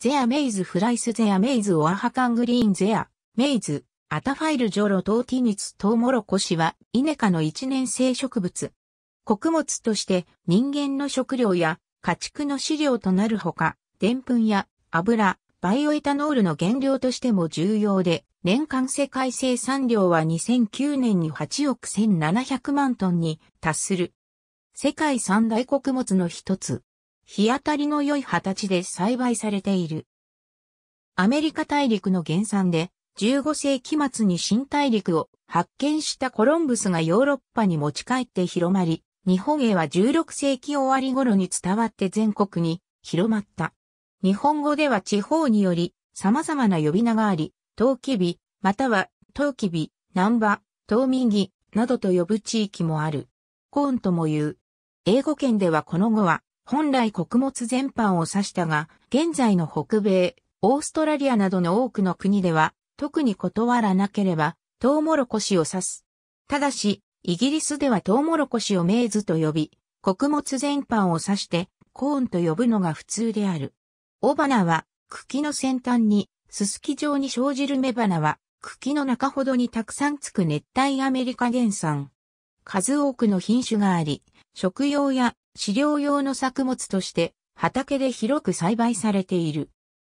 ゼアメイズフライスゼアメイズオアハカングリーンゼア、メイズ、アタファイルジョロトーティニツトウモロコシはイネ科の一年生植物。穀物として人間の食料や家畜の飼料となるほか、でんぷんや油、バイオエタノールの原料としても重要で、年間世界生産量は2009年に8億1700万トンに達する。世界三大穀物の一つ、日当たりの良い形で栽培されている。アメリカ大陸の原産で、15世紀末に新大陸を発見したコロンブスがヨーロッパに持ち帰って広まり、日本へは16世紀終わり頃に伝わって全国に広まった。日本語では地方により様々な呼び名があり、陶器日、または陶器日、南波、陶民などと呼ぶ地域もある。コーンとも言う。英語圏ではこの語は本来穀物全般を指したが、現在の北米、オーストラリアなどの多くの国では、特に断らなければ、トウモロコシを指す。ただし、イギリスではトウモロコシをメイズと呼び、穀物全般を指して、コーンと呼ぶのが普通である。雄花は、茎の先端に、すすき状に生じる雌花は、茎の中ほどにたくさんつく熱帯アメリカ原産。数多くの品種があり、食用や飼料用の作物として畑で広く栽培されている。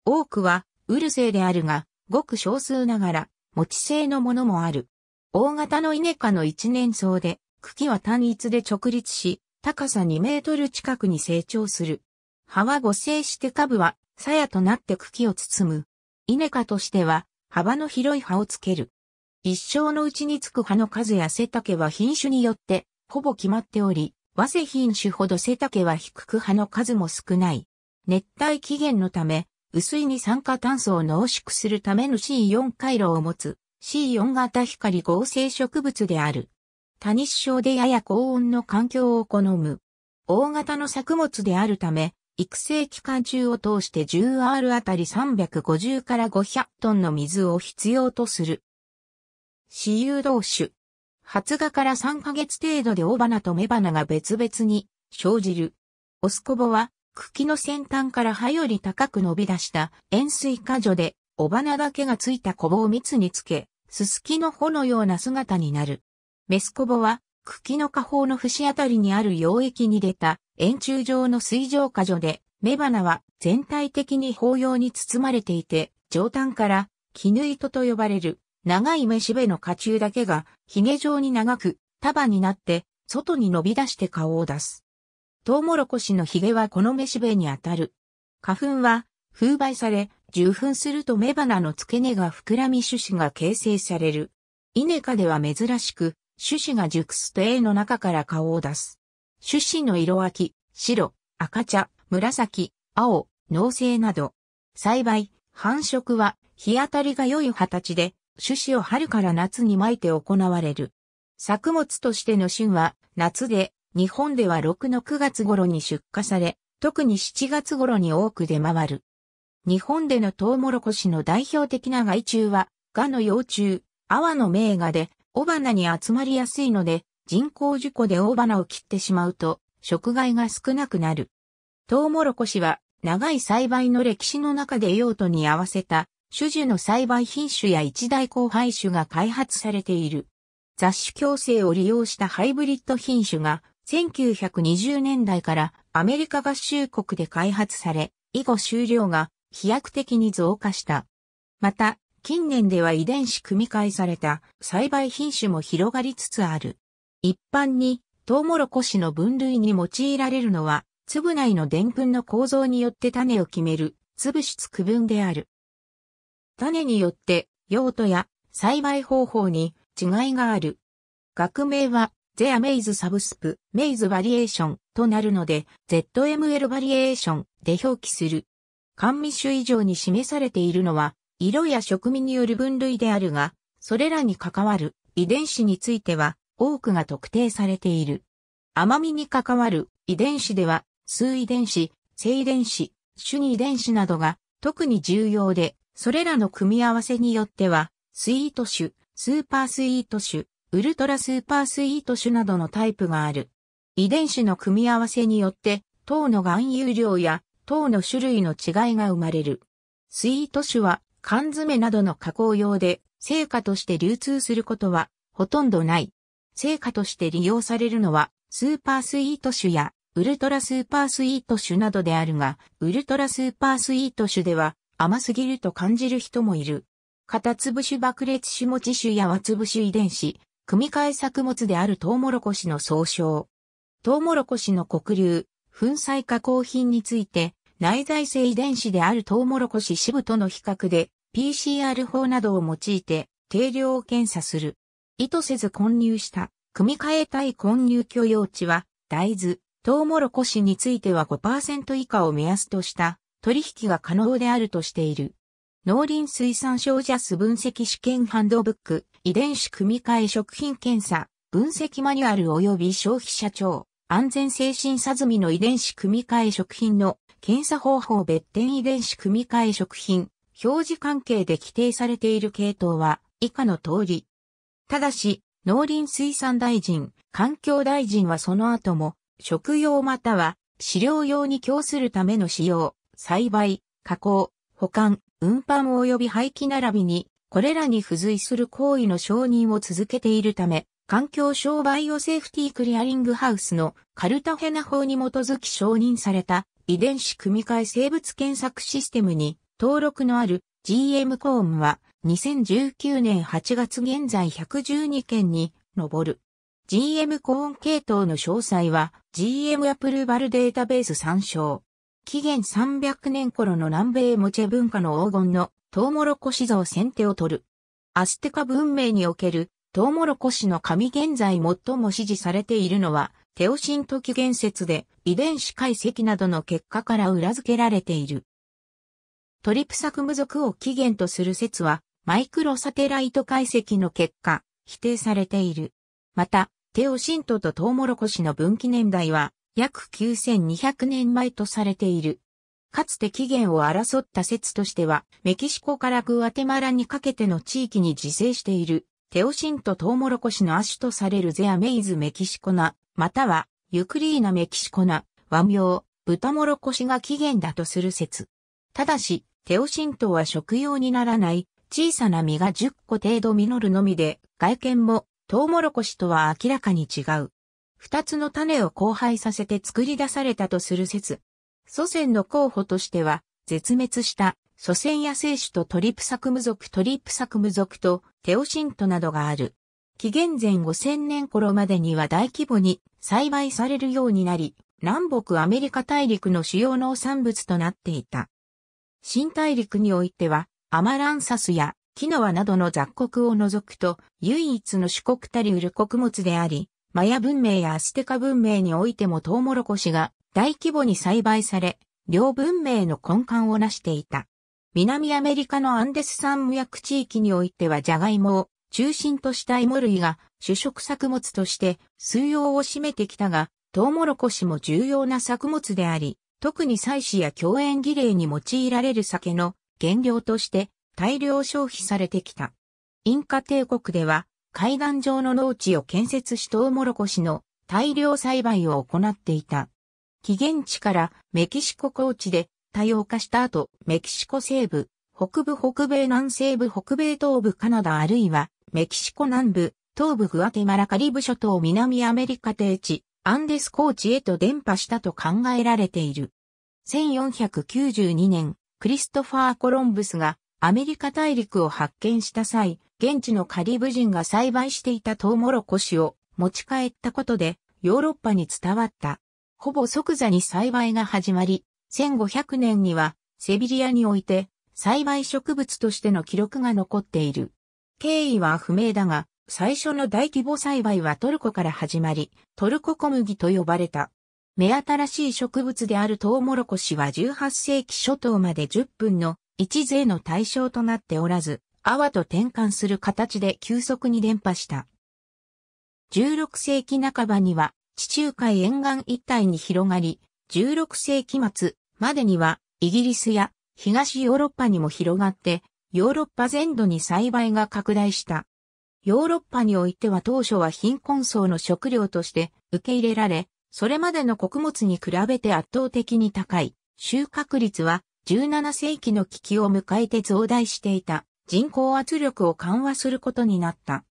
多くはウルセイであるが、ごく少数ながら、持ち製のものもある。大型のイネ科の一年草で、茎は単一で直立し、高さ2メートル近くに成長する。葉は誤生して株は、鞘となって茎を包む。イネ科としては、幅の広い葉をつける。一生のうちにつく葉の数や背丈は品種によって、ほぼ決まっており、和製品種ほど背丈は低く葉の数も少ない。熱帯起源のため、薄い二酸化炭素を濃縮するための C4 回路を持つ C4 型光合成植物である。多日照でやや高温の環境を好む。大型の作物であるため、育成期間中を通して 10R あたり350から500トンの水を必要とする。私有同種。発芽から3ヶ月程度で雄花と雌花が別々に生じる。オスコボは茎の先端から葉より高く伸び出した円錐果樹で雄花だけがついたコボを蜜につけ、ススキの穂のような姿になる。メスコボは茎の下方の節あたりにある溶液に出た円柱状の水上果樹で、雌花は全体的に紅葉に包まれていて、上端から絹糸と呼ばれる長いめしべの家中だけが、髭状に長く、束になって、外に伸び出して顔を出す。トウモロコシの髭はこのめしべにあたる。花粉は、風媒され、受粉すると雌花の付け根が膨らみ種子が形成される。稲科では珍しく、種子が熟すと A の中から顔を出す。種子の色脇、き、白、赤茶、紫、青、脳性など。栽培、繁殖は日当たりが良い形で種子を春から夏に巻いて行われる。作物としての旬は夏で、日本では6の9月頃に出荷され、特に7月頃に多く出回る。日本でのトウモロコシの代表的な害虫は、ガの幼虫、アワの名画で、雄花に集まりやすいので、人工事故で雄花を切ってしまうと、食害が少なくなる。トウモロコシは、長い栽培の歴史の中で用途に合わせた種樹の栽培品種や一大交配種が開発されている。雑種共生を利用したハイブリッド品種が1920年代からアメリカ合衆国で開発され、以後終了が飛躍的に増加した。また、近年では遺伝子組み換えされた栽培品種も広がりつつある。一般にトウモロコシの分類に用いられるのは粒内の澱粉の構造によって種を決める粒質区分である。種によって用途や栽培方法に違いがある。学名は、ゼアメイズサブスプ、メイズバリエーションとなるので、ZML バリエーションで表記する。甘味種以上に示されているのは、色や食味による分類であるが、それらに関わる遺伝子については多くが特定されている。甘味に関わる遺伝子では、数遺伝子、性遺伝子、種に遺伝子などが特に重要で、それらの組み合わせによっては、スイート種、スーパースイート種、ウルトラスーパースイート種などのタイプがある。遺伝子の組み合わせによって、糖の含有量や糖の種類の違いが生まれる。スイート種は缶詰などの加工用で成果として流通することはほとんどない。成果として利用されるのはスーパースイート種やウルトラスーパースイート種などであるが、ウルトラスーパースイート種では甘すぎると感じる人もいる。型潰し爆裂種持ち種や和潰し遺伝子、組み換え作物であるトウモロコシの総称。トウモロコシの黒粒、粉砕加工品について、内在性遺伝子であるトウモロコシ支部との比較で、PCR 法などを用いて、定量を検査する。意図せず混入した、組み換えたい混入許容値は、大豆、トウモロコシについては5%以下を目安とした、取引が可能であるとしている。農林水産省ジャス分析試験ハンドブック、遺伝子組み換え食品検査、分析マニュアル及び消費者庁、安全精神さずみの遺伝子組み換え食品の検査方法別点遺伝子組み換え食品、表示関係で規定されている系統は以下の通り。ただし、農林水産大臣、環境大臣はその後も、食用または飼料用に供するための使用、栽培、加工、保管、運搬及び廃棄並びに、これらに付随する行為の承認を続けているため、環境省バイオセーフティクリアリングハウスのカルタヘナ法に基づき承認された遺伝子組み換え生物検索システムに登録のある GM コーンは2019年8月現在112件に上る。GM コーン系統の詳細は GM アプルバルデータベース参照。紀元300年頃の南米モチェ文化の黄金のトウモロコシ像先手を取る。アステカ文明におけるトウモロコシの神現在最も支持されているのはテオシント紀元説で遺伝子解析などの結果から裏付けられている。トリプサクム族を起源とする説はマイクロサテライト解析の結果否定されている。また、テオシントとトウモロコシの分岐年代は約9200年前とされている。かつて起源を争った説としては、メキシコからグアテマラにかけての地域に自生している、テオシンとトウモロコシの亜種とされるゼアメイズメキシコナ、または、ユクリーナメキシコナ、和名、豚モロコシが起源だとする説。ただし、テオシントは食用にならない、小さな実が10個程度実るのみで、外見もトウモロコシとは明らかに違う。二つの種を交配させて作り出されたとする説。祖先の候補としては、絶滅した祖先野生種とトリプサクム族トリプサクム族とテオシントなどがある。紀元前5000年頃までには大規模に栽培されるようになり、南北アメリカ大陸の主要農産物となっていた。新大陸においては、アマランサスやキノアなどの雑穀を除くと唯一の主国たり売る穀物であり、マヤ文明やアステカ文明においてもトウモロコシが大規模に栽培され、両文明の根幹を成していた。南アメリカのアンデス山薬地域においてはジャガイモを中心とした芋類が主食作物として水用を占めてきたが、トウモロコシも重要な作物であり、特に祭祀や共演儀礼に用いられる酒の原料として大量消費されてきた。インカ帝国では海岸上の農地を建設しトウモロコシの大量栽培を行っていた。起源地からメキシコ高地で多様化した後、メキシコ西部、北部北米南西部北米東部カナダあるいはメキシコ南部、東部グアテマラカリブ諸島南アメリカ低地、アンデス高地へと伝播したと考えられている。1492年、クリストファー・コロンブスがアメリカ大陸を発見した際、現地のカリブ人が栽培していたトウモロコシを持ち帰ったことで、ヨーロッパに伝わった。ほぼ即座に栽培が始まり、1500年にはセビリアにおいて栽培植物としての記録が残っている。経緯は不明だが、最初の大規模栽培はトルコから始まり、トルコ小麦と呼ばれた。目新しい植物であるトウモロコシは18世紀初頭まで10分の一税の対象となっておらず、阿波と転換する形で急速に伝播した。16世紀半ばには地中海沿岸一帯に広がり、16世紀末までにはイギリスや東ヨーロッパにも広がって、ヨーロッパ全土に栽培が拡大した。ヨーロッパにおいては当初は貧困層の食料として受け入れられ、それまでの穀物に比べて圧倒的に高い収穫率は17世紀の危機を迎えて増大していた人口圧力を緩和することになった。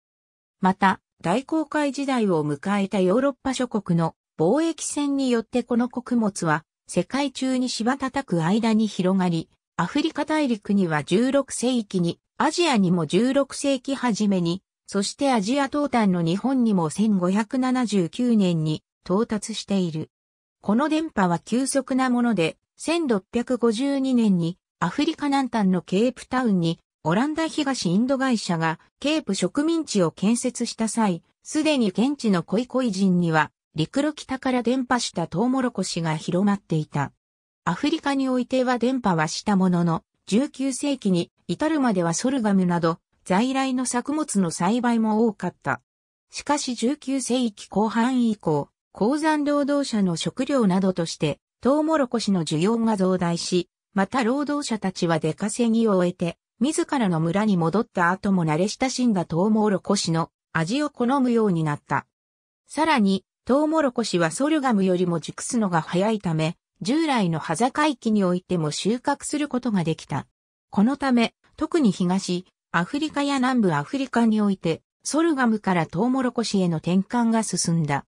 また、大航海時代を迎えたヨーロッパ諸国の貿易船によってこの穀物は世界中に芝叩く間に広がり、アフリカ大陸には16世紀に、アジアにも16世紀初めに、そしてアジア東端の日本にも1579年に到達している。この電波は急速なもので、1652年にアフリカ南端のケープタウンにオランダ東インド会社がケープ植民地を建設した際、すでに現地のコイコイ人には陸路北から伝播したトウモロコシが広まっていた。アフリカにおいては伝播はしたものの、19世紀に至るまではソルガムなど在来の作物の栽培も多かった。しかし19世紀後半以降、鉱山労働者の食料などとしてトウモロコシの需要が増大し、また労働者たちは出稼ぎを終えて、自らの村に戻った後も慣れ親しんだトウモロコシの味を好むようになった。さらに、トウモロコシはソルガムよりも熟すのが早いため、従来の葉境期においても収穫することができた。このため、特に東、アフリカや南部アフリカにおいて、ソルガムからトウモロコシへの転換が進んだ。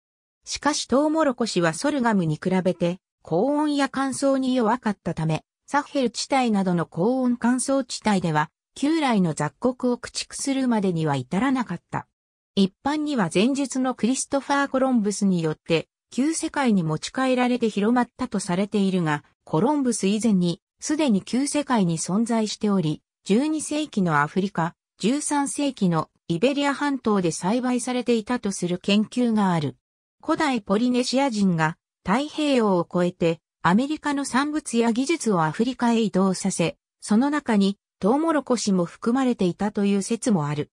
しかしトウモロコシはソルガムに比べて、高温や乾燥に弱かったため、サヘル地帯などの高温乾燥地帯では、旧来の雑穀を駆逐するまでには至らなかった。一般には前述のクリストファー・コロンブスによって、旧世界に持ち帰られて広まったとされているが、コロンブス以前に、すでに旧世界に存在しており、12世紀のアフリカ、13世紀のイベリア半島で栽培されていたとする研究がある。古代ポリネシア人が太平洋を越えてアメリカの産物や技術をアフリカへ移動させ、その中にトウモロコシも含まれていたという説もある。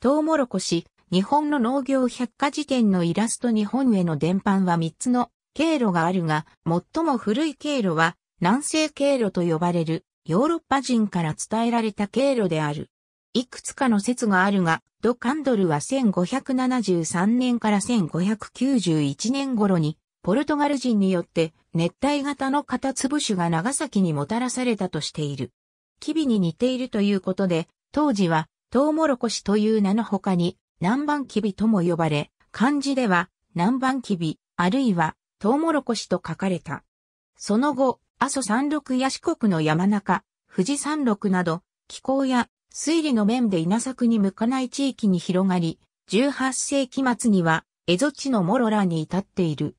トウモロコシ、日本の農業百科事典のイラスト日本への伝播は3つの経路があるが、最も古い経路は南西経路と呼ばれるヨーロッパ人から伝えられた経路である。いくつかの説があるが、ド・カンドルは1573年から1591年頃にポルトガル人によって熱帯型のカタツブ種が長崎にもたらされたとしている。キビに似ているということで、当時はトウモロコシという名の他に南蛮キビとも呼ばれ、漢字では南蛮キビ、あるいはトウモロコシと書かれた。その後、阿蘇山麓や四国の山中、富士山麓など、気候や推理の面で稲作に向かない地域に広がり、18世紀末には蝦夷地のモロラに至っている。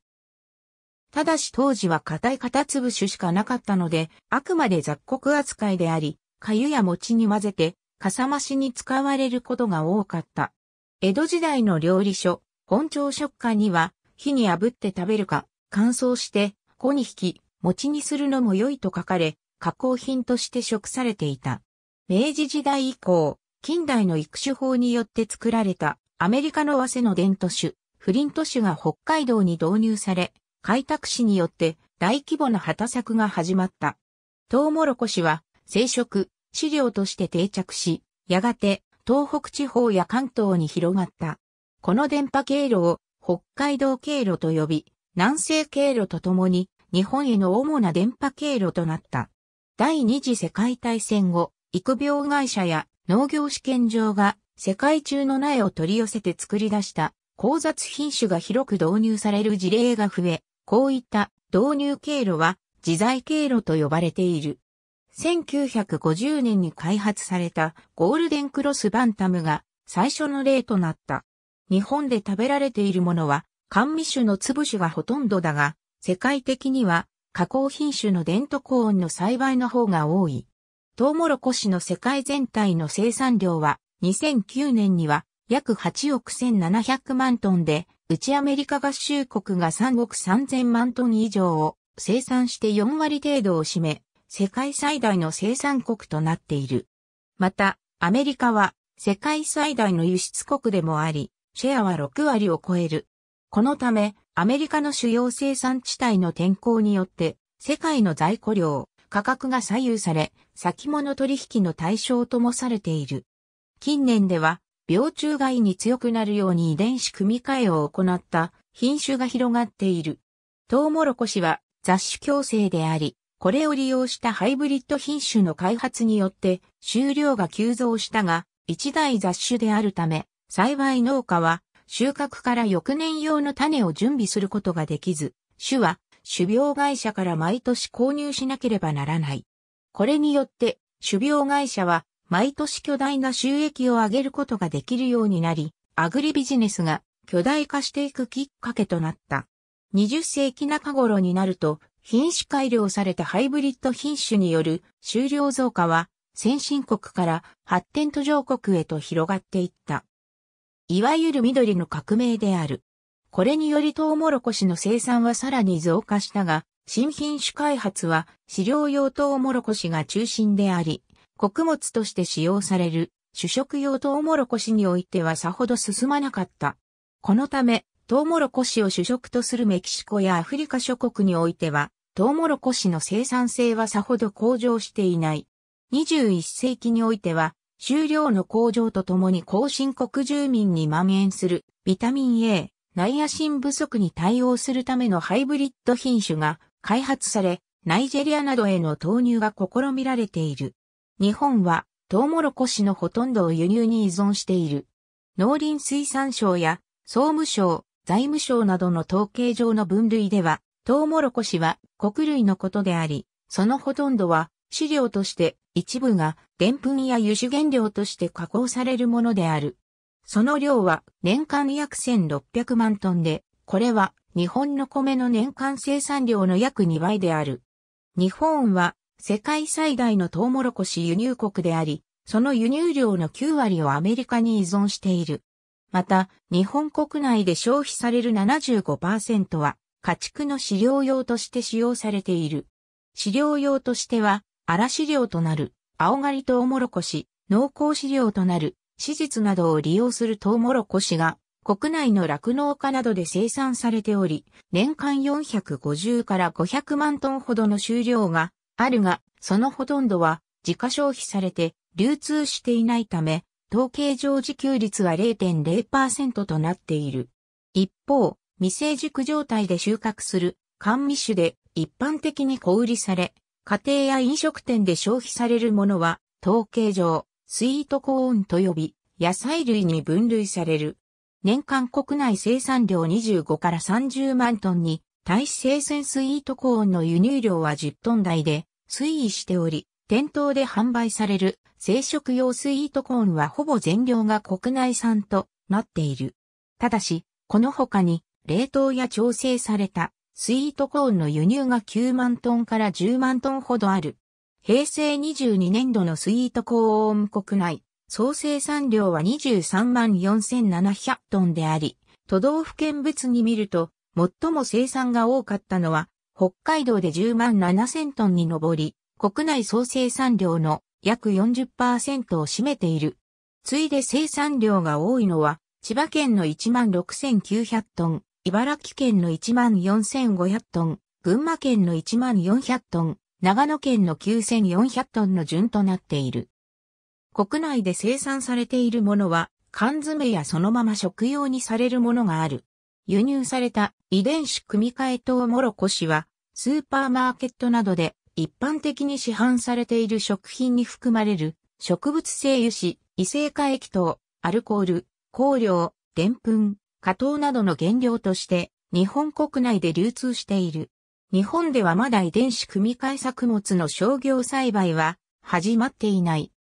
ただし当時は硬い片粒ししかなかったので、あくまで雑穀扱いであり、粥や餅に混ぜて、かさ増しに使われることが多かった。江戸時代の料理書、本朝食館には、火に炙って食べるか、乾燥して、粉に引き、餅にするのも良いと書かれ、加工品として食されていた。明治時代以降、近代の育種法によって作られたアメリカの和瀬の伝統種、フリント種が北海道に導入され、開拓士によって大規模な畑作が始まった。トウモロコシは生殖、飼料として定着し、やがて東北地方や関東に広がった。この電波経路を北海道経路と呼び、南西経路とともに日本への主な電波経路となった。第二次世界大戦後、育苗会社や農業試験場が世界中の苗を取り寄せて作り出した交雑品種が広く導入される事例が増え、こういった導入経路は自在経路と呼ばれている。1950年に開発されたゴールデンクロスバンタムが最初の例となった。日本で食べられているものは甘味種の粒種がほとんどだが、世界的には加工品種のデントコーンの栽培の方が多い。トウモロコシの世界全体の生産量は2009年には約8億1700万トンでうちアメリカ合衆国が3億3000万トン以上を生産して4割程度を占め、世界最大の生産国となっている。また、アメリカは世界最大の輸出国でもあり、シェアは6割を超える。このため、アメリカの主要生産地帯の天候によって、世界の在庫量、価格が左右され、先物取引の対象ともされている。近年では、病虫害に強くなるように遺伝子組み換えを行った品種が広がっている。トウモロコシは雑種共生であり、これを利用したハイブリッド品種の開発によって収量が急増したが、一大雑種であるため、栽培農家は収穫から翌年用の種を準備することができず、種は種苗会社から毎年購入しなければならない。これによって種苗会社は毎年巨大な収益を上げることができるようになり、アグリビジネスが巨大化していくきっかけとなった。20世紀中頃になると、品種改良されたハイブリッド品種による収量増加は、先進国から発展途上国へと広がっていった。いわゆる緑の革命である。これによりトウモロコシの生産はさらに増加したが、新品種開発は飼料用トウモロコシが中心であり、穀物として使用される主食用トウモロコシにおいてはさほど進まなかった。このため、トウモロコシを主食とするメキシコやアフリカ諸国においては、トウモロコシの生産性はさほど向上していない。21世紀においては、収量の向上とともに後進国住民に蔓延するビタミン A、ナイアシン不足に対応するためのハイブリッド品種が開発され、ナイジェリアなどへの投入が試みられている。日本はトウモロコシのほとんどを輸入に依存している。農林水産省や総務省、財務省などの統計上の分類では、トウモロコシは穀類のことであり、そのほとんどは飼料として一部がデンプンや油脂原料として加工されるものである。その量は年間約1600万トンで、これは日本の米の年間生産量の約2倍である。日本は世界最大のトウモロコシ輸入国であり、その輸入量の9割をアメリカに依存している。また、日本国内で消費される75%は、家畜の飼料用として使用されている。飼料用としては、荒飼料となる、青刈りトウモロコシ、濃厚飼料となる、史実などを利用するトウモロコシが、国内の酪農家などで生産されており、年間450から500万トンほどの収量があるが、そのほとんどは自家消費されて流通していないため、統計上自給率は0.0%となっている。一方、未成熟状態で収穫する甘味種で一般的に小売りされ、家庭や飲食店で消費されるものは、統計上、スイートコーンと呼び、野菜類に分類される。年間国内生産量25から30万トンに耐生鮮スイートコーンの輸入量は10トン台で推移しており、店頭で販売される生食用スイートコーンはほぼ全量が国内産となっている。ただし、この他に冷凍や調整されたスイートコーンの輸入が9万トンから10万トンほどある。平成22年度のスイートコーン国内総生産量は23万4700トンであり、都道府県別に見ると最も生産が多かったのは、北海道で10万7千トンに上り、国内総生産量の約40%を占めている。ついで生産量が多いのは、千葉県の1万6900トン、茨城県の1万4500トン、群馬県の1万400トン、長野県の9400トンの順となっている。国内で生産されているものは、缶詰やそのまま食用にされるものがある。輸入された遺伝子組み換えうモロコシは、スーパーマーケットなどで一般的に市販されている食品に含まれる植物性油脂、異性化液糖、アルコール、香料、澱粉、ぷ加糖などの原料として日本国内で流通している。日本ではまだ遺伝子組み換え作物の商業栽培は始まっていない。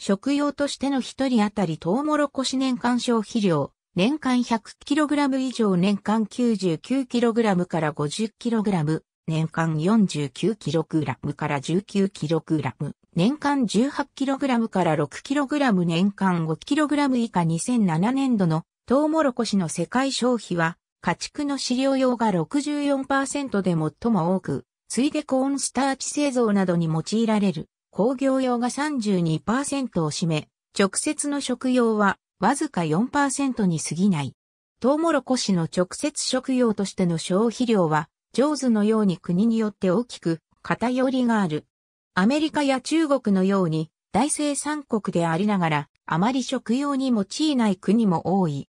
食用としての一人当たりトウモロコシ年間消費量年間 100kg 以上年間 99kg から 50kg、年間 49kg から 19kg、年間 18kg から 6kg、年間 5kg 以下2007年度のトウモロコシの世界消費は、家畜の飼料用が64%で最も多く、ついでコーンスターチ製造などに用いられる工業用が32%を占め、直接の食用はわずか4%に過ぎない。トウモロコシの直接食用としての消費量は、ジョーズのように国によって大きく偏りがある。アメリカや中国のように大生産国でありながら、あまり食用に用いない国も多い。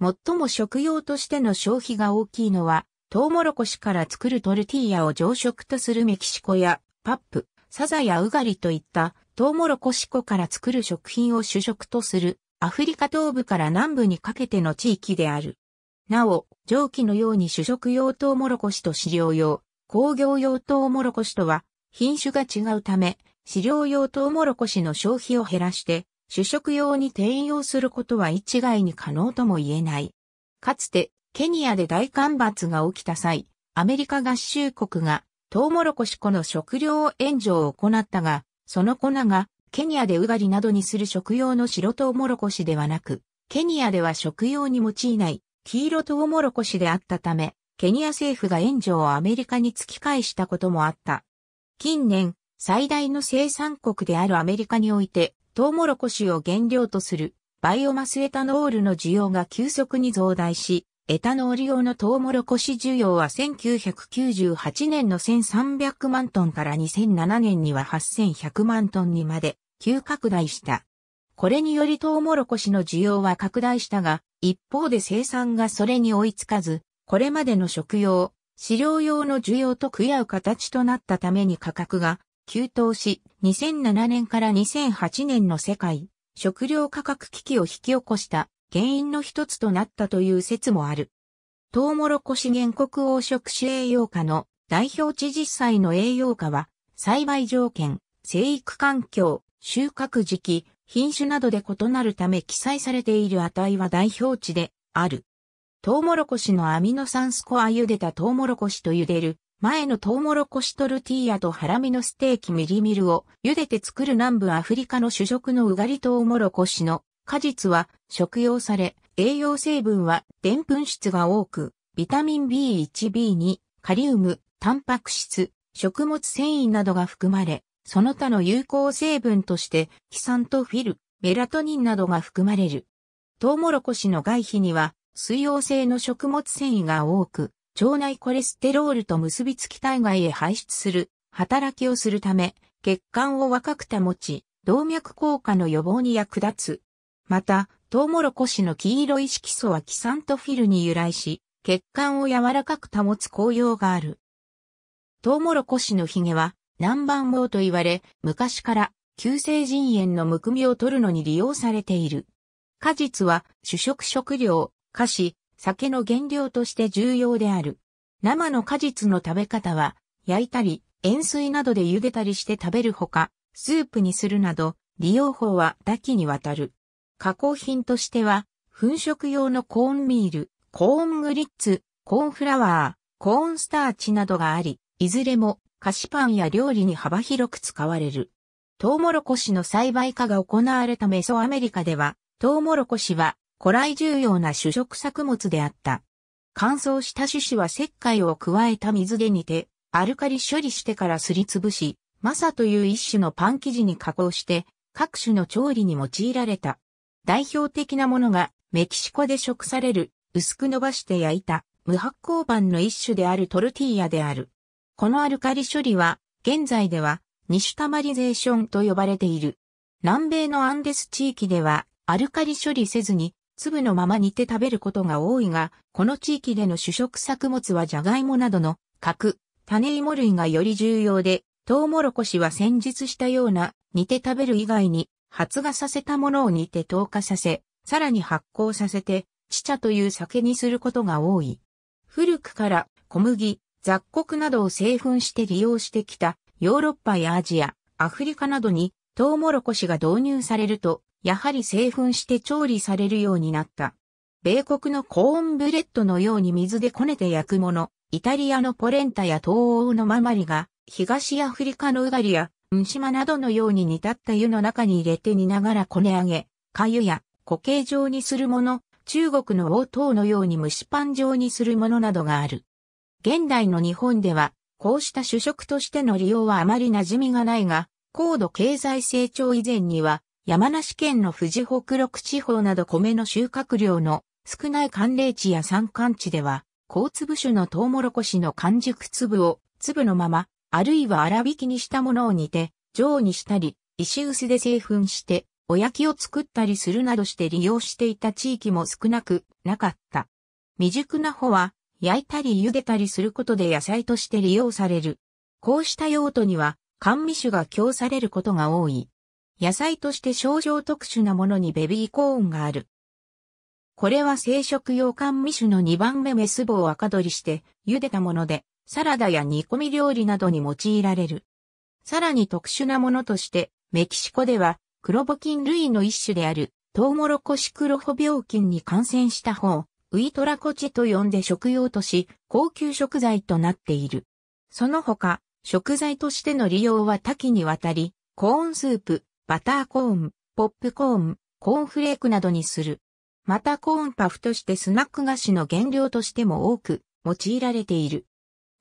最も食用としての消費が大きいのは、トウモロコシから作るトルティーヤを常食とするメキシコやパップ、サザやウガリといったトウモロコシ粉から作る食品を主食とするアフリカ東部から南部にかけての地域である。なお、上記のように主食用トウモロコシと飼料用、工業用トウモロコシとは品種が違うため、飼料用トウモロコシの消費を減らして、主食用に転用することは一概に可能とも言えない。かつて、ケニアで大干ばつが起きた際、アメリカ合衆国がトウモロコシ粉の食料援助を行ったが、その粉がケニアでウガリなどにする食用の白トウモロコシではなく、ケニアでは食用に用いない黄色トウモロコシであったため、ケニア政府が援助をアメリカに突き返したこともあった。近年、最大の生産国であるアメリカにおいて、トウモロコシを原料とするバイオマスエタノールの需要が急速に増大し、エタノール用のトウモロコシ需要は1998年の1300万トンから2007年には8100万トンにまで急拡大した。これによりトウモロコシの需要は拡大したが、一方で生産がそれに追いつかず、これまでの食用、飼料用の需要と食い合う形となったために価格が急騰し、2007年から2008年の世界、食料価格危機を引き起こした原因の一つとなったという説もある。トウモロコシ原告黄色種栄養価の代表知実際の栄養価は、栽培条件、生育環境、収穫時期、品種などで異なるため記載されている値は代表値である。トウモロコシのアミノ酸スコア茹でたトウモロコシと茹でる前のトウモロコシトルティーヤとハラミのステーキミリミルを茹でて作る南部アフリカの主食のうがりトウモロコシの果実は食用され、栄養成分はデンプン質が多く、ビタミン B1、B2、カリウム、タンパク質、食物繊維などが含まれ、その他の有効成分として、キサントフィル、メラトニンなどが含まれる。トウモロコシの外皮には、水溶性の食物繊維が多く、腸内コレステロールと結びつき体外へ排出する、働きをするため、血管を若く保ち、動脈硬化の予防に役立つ。また、トウモロコシの黄色い色素はキサントフィルに由来し、血管を柔らかく保つ効用がある。トウモロコシのヒゲは、南蛮棒と言われ、昔から急性腎炎のむくみを取るのに利用されている。果実は主食食料、菓子、酒の原料として重要である。生の果実の食べ方は、焼いたり、塩水などで茹でたりして食べるほか、スープにするなど、利用法は多岐にわたる。加工品としては、粉食用のコーンミール、コーングリッツ、コーンフラワー、コーンスターチなどがあり、いずれも菓子パンや料理に幅広く使われる。トウモロコシの栽培化が行われたメソアメリカでは、トウモロコシは古来重要な主食作物であった。乾燥した種子は石灰を加えた水で煮て、アルカリ処理してからすりつぶし、マサという一種のパン生地に加工して、各種の調理に用いられた。代表的なものが、メキシコで食される、薄く伸ばして焼いた、無発酵パンの一種であるトルティーヤである。このアルカリ処理は、現在では、ニシュタマリゼーションと呼ばれている。南米のアンデス地域では、アルカリ処理せずに、粒のまま煮て食べることが多いが、この地域での主食作物はジャガイモなどの核、種芋類がより重要で、トウモロコシは先日したような煮て食べる以外に発芽させたものを煮て透過させ、さらに発酵させて、チャという酒にすることが多い。古くから小麦、雑穀などを製粉して利用してきたヨーロッパやアジア、アフリカなどにトウモロコシが導入されると、やはり製粉して調理されるようになった。米国のコーンブレッドのように水でこねて焼くもの、イタリアのポレンタや東欧のママリが、東アフリカのウガリや、ウンシマなどのように煮立った湯の中に入れて煮ながらこね上げ、粥や固形状にするもの、中国の王等のように蒸しパン状にするものなどがある。現代の日本では、こうした主食としての利用はあまり馴染みがないが、高度経済成長以前には、山梨県の富士北陸地方など米の収穫量の少ない寒冷地や山間地では、高粒種のトウモロコシの完熟粒を粒のまま、あるいは粗挽きにしたものを煮て、上にしたり、石臼で製粉して、お焼きを作ったりするなどして利用していた地域も少なくなかった。未熟な穂は焼いたり茹でたりすることで野菜として利用される。こうした用途には、甘味種が供されることが多い。野菜として症状特殊なものにベビーコーンがある。これは生殖用甘味種の2番目メス棒を赤取りして、茹でたもので、サラダや煮込み料理などに用いられる。さらに特殊なものとして、メキシコでは、クロボン類の一種である、トウモロコシクロホ病菌に感染した方、ウイトラコチと呼んで食用とし、高級食材となっている。その他、食材としての利用は多岐にわたり、コーンスープ、バターコーン、ポップコーン、コーンフレークなどにする。またコーンパフとしてスナック菓子の原料としても多く用いられている。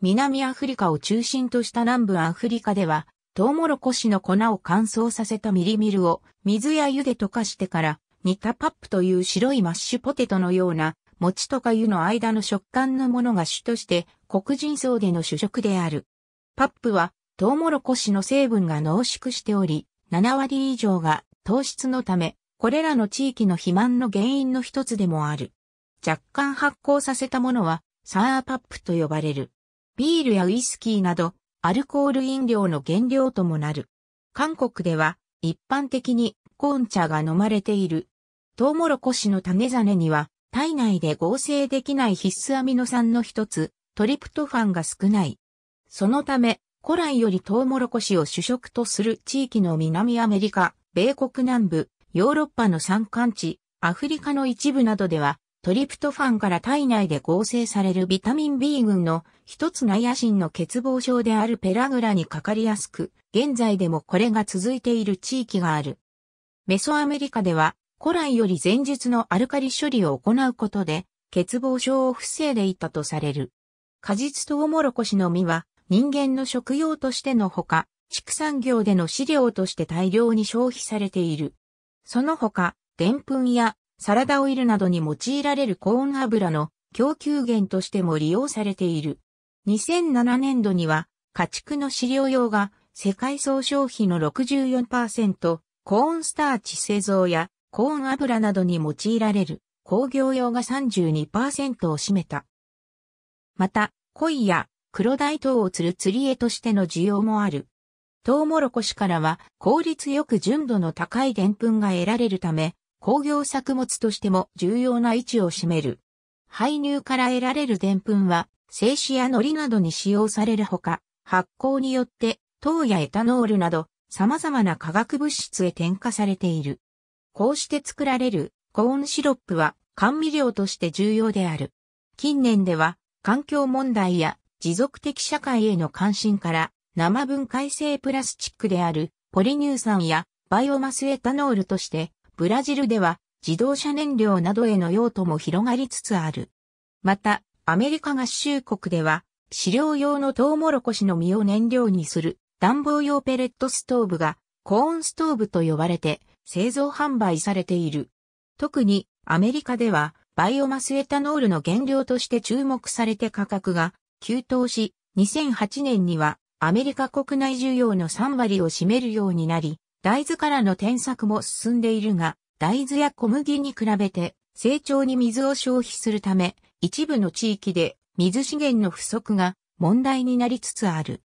南アフリカを中心とした南部アフリカでは、トウモロコシの粉を乾燥させたミリミルを水や湯で溶かしてから煮たパップという白いマッシュポテトのような餅とか湯の間の食感のものが主として黒人層での主食である。パップはトウモロコシの成分が濃縮しており、7割以上が糖質のため、これらの地域の肥満の原因の一つでもある。若干発酵させたものはサーパップと呼ばれる。ビールやウイスキーなどアルコール飲料の原料ともなる。韓国では一般的にコーン茶が飲まれている。トウモロコシの種種には体内で合成できない必須アミノ酸の一つ、トリプトファンが少ない。そのため、古来よりトウモロコシを主食とする地域の南アメリカ、米国南部、ヨーロッパの山間地、アフリカの一部などでは、トリプトファンから体内で合成されるビタミン B 群の一つナイアシンの欠乏症であるペラグラにかかりやすく、現在でもこれが続いている地域がある。メソアメリカでは古来より前述のアルカリ処理を行うことで、欠乏症を防いでいたとされる。果実トウモロコシの実は人間の食用としてのほか、畜産業での飼料として大量に消費されている。その他、でんぷんやサラダオイルなどに用いられるコーン油の供給源としても利用されている。2007年度には家畜の飼料用が世界総消費の64%、コーンスターチ製造やコーン油などに用いられる工業用が32%を占めた。また、コイや黒大等を釣る釣り絵としての需要もある。トウモロコシからは効率よく純度の高いデンプンが得られるため、工業作物としても重要な位置を占める。廃乳から得られるデンプンは、製紙や糊などに使用されるほか、発酵によって糖やエタノールなど様々な化学物質へ添加されている。こうして作られるコーンシロップは甘味料として重要である。近年では環境問題や持続的社会への関心から生分解性プラスチックであるポリ乳酸やバイオマスエタノールとしてブラジルでは自動車燃料などへの用途も広がりつつある。また、アメリカ合衆国では、飼料用のトウモロコシの実を燃料にする暖房用ペレットストーブがコーンストーブと呼ばれて製造販売されている。特にアメリカではバイオマスエタノールの原料として注目されて価格が急騰し、2008年にはアメリカ国内需要の3割を占めるようになり、大豆からの転作も進んでいるが、大豆や小麦に比べて成長に水を消費するため、一部の地域で水資源の不足が問題になりつつある。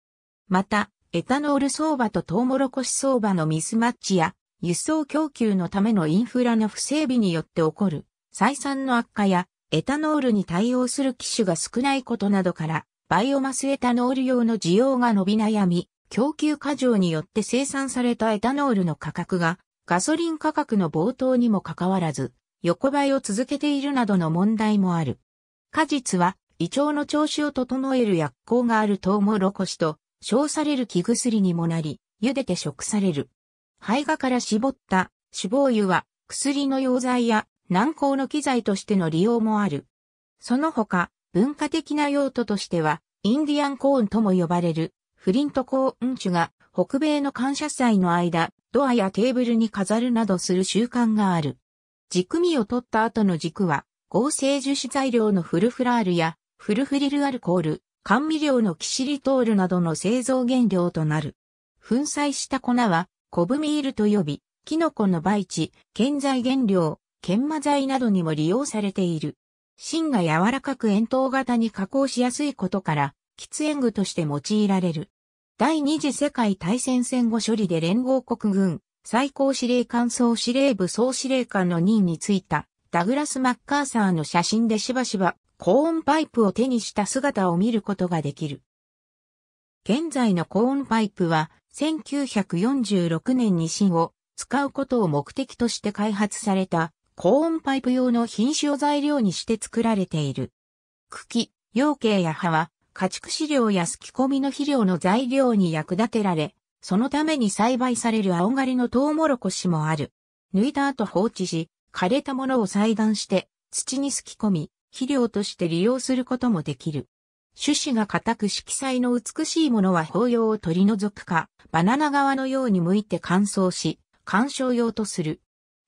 また、エタノール相場とトウモロコシ相場のミスマッチや輸送供給のためのインフラの不整備によって起こる採算の悪化やエタノールに対応する機種が少ないことなどからバイオマスエタノール用の需要が伸び悩み、供給過剰によって生産されたエタノールの価格がガソリン価格の冒頭にもかかわらず横ばいを続けているなどの問題もある。果実は胃腸の調子を整える薬効があるトウモロコシと称される木薬にもなり、茹でて食される。肺がから絞った脂肪油は薬の溶剤や軟膏の機材としての利用もある。その他、文化的な用途としては、インディアンコーンとも呼ばれる、フリントコーン種が北米の感謝祭の間、ドアやテーブルに飾るなどする習慣がある。軸身を取った後の軸は、合成樹脂材料のフルフラールや、フルフリルアルコール、甘味料のキシリトールなどの製造原料となる。粉砕した粉は、コブミールと呼び、キノコの培地、建材原料、研磨剤などにも利用されている。芯が柔らかく円筒型に加工しやすいことから、喫煙具として用いられる。第二次世界大戦戦後処理で連合国軍、最高司令官総司令部総司令官の任に就いた、ダグラス・マッカーサーの写真でしばしば、高温パイプを手にした姿を見ることができる。現在の高温パイプは、1946年に芯を使うことを目的として開発された高温パイプ用の品種を材料にして作られている。茎、養鶏や葉は家畜飼料やすき込みの肥料の材料に役立てられ、そのために栽培される青狩りのトウモロコシもある。抜いた後放置し、枯れたものを裁断して土にすき込み、肥料として利用することもできる。種子が固く色彩の美しいものは包葉を取り除くか、バナナ側のように剥いて乾燥し、観賞用とする。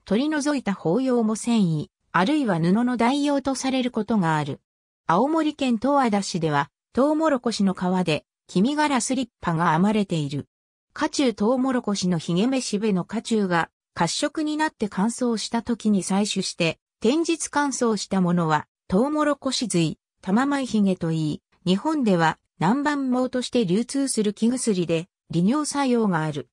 取り除いた包葉も繊維、あるいは布の代用とされることがある。青森県東和田市では、トウモロコシの皮で、黄身柄スリッパが編まれている。家中トウモロコシのヒゲメシベの家中が、褐色になって乾燥した時に採取して、天日乾燥したものは、トウモロコシ髄、玉米ヒゲといい、日本では南蛮毛として流通する生薬で利尿作用がある。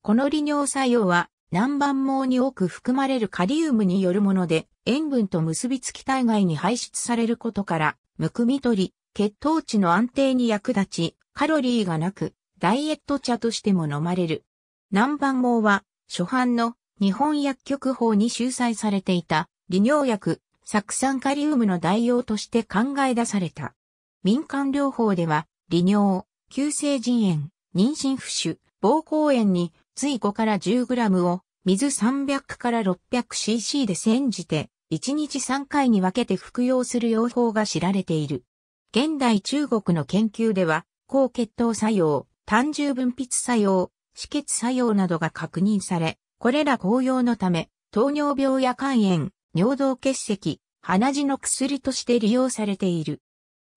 この利尿作用は南蛮毛に多く含まれるカリウムによるもので塩分と結びつき体外に排出されることからむくみ取り、血糖値の安定に役立ち、カロリーがなく、ダイエット茶としても飲まれる。南蛮毛は、初版の日本薬局法に収載されていた利尿薬、酢酸カリウムの代用として考え出された。民間療法では、利尿、急性腎炎、妊娠不腫、膀胱炎に、追5から 10g を、水300から 600cc で煎じて、1日3回に分けて服用する用法が知られている。現代中国の研究では、高血糖作用、単純分泌作用、止血作用などが確認され、これら効用のため、糖尿病や肝炎、尿道結石、鼻血の薬として利用されている。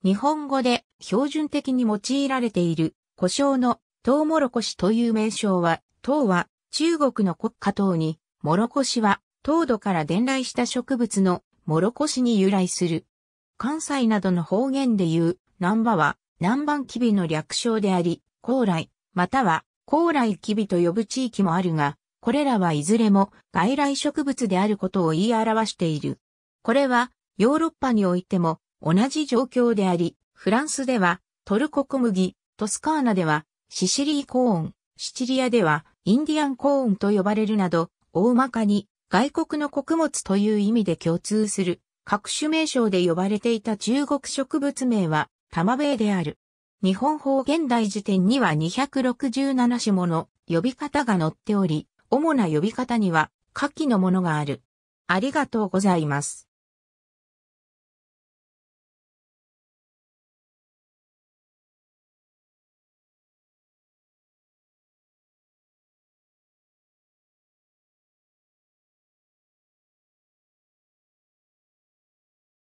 日本語で標準的に用いられている故障のトウモロコシという名称は、糖は中国の国家等に、モロコシは糖度から伝来した植物のモロコシに由来する。関西などの方言で言う、南波は南蛮キビの略称であり、高麗、または高麗キビと呼ぶ地域もあるが、これらはいずれも外来植物であることを言い表している。これはヨーロッパにおいても同じ状況であり、フランスではトルコ小麦、トスカーナではシシリーコーン、シチリアではインディアンコーンと呼ばれるなど、大まかに外国の穀物という意味で共通する各種名称で呼ばれていた中国植物名は玉米である。日本法現代辞典には267種もの呼び方が載っており、主な呼び方には下記のものがある。ありがとうございます。